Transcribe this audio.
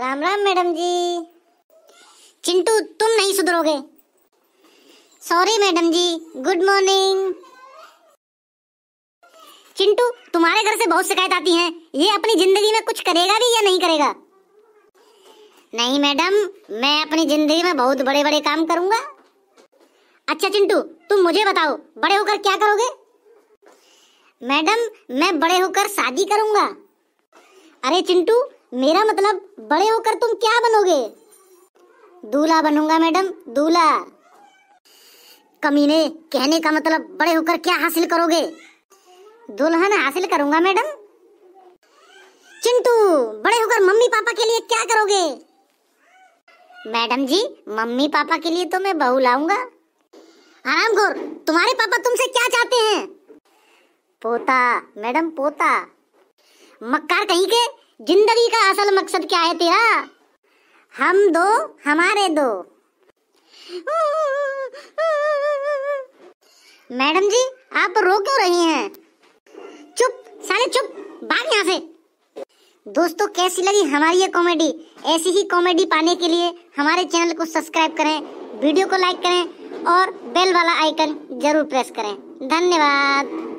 Ram Ram madam ji Chintu तुम नहीं सुधरोगे sorry madam ji good morning Chintu तुम्हारे घर से बहुत शिकायत आती है ये अपनी जिंदगी में कुछ करेगा भी या नहीं करेगा नहीं मैडम मैं अपनी जिंदगी में बहुत बड़े बड़े काम करूंगा अच्छा चिंटू तुम मुझे बताओ बड़े होकर क्या करोगे मैडम मैं बड़े होकर शादी करूंगा अरे चिंटू मेरा मतलब बड़े होकर तुम क्या बनोगे दूल्हा बनूंगा मैडम दूल्हा कमीने कहने का मतलब बड़े होकर क्या हासिल करोगे दुल्हन हासिल करूंगा मैडम चिंटू बड़े होकर मम्मी पापा के लिए क्या करोगे मैडम जी मम्मी पापा के लिए तो मैं बहू लाऊंगा आराम हरामखोर तुम्हारे पापा तुमसे क्या चाहते हैं पोता मैडम पोता मक्कार कहीं के जिंदगी का असल मकसद क्या है तेरा हम दो हमारे दो मैडम जी आप रो क्यों रही हैं चुप सारे चुप बाग यहाँ से दोस्तों कैसी लगी हमारी ये कॉमेडी ऐसी ही कॉमेडी पाने के लिए हमारे चैनल को सब्सक्राइब करें वीडियो को लाइक करें और बेल वाला आइकन जरूर प्रेस करें धन्यवाद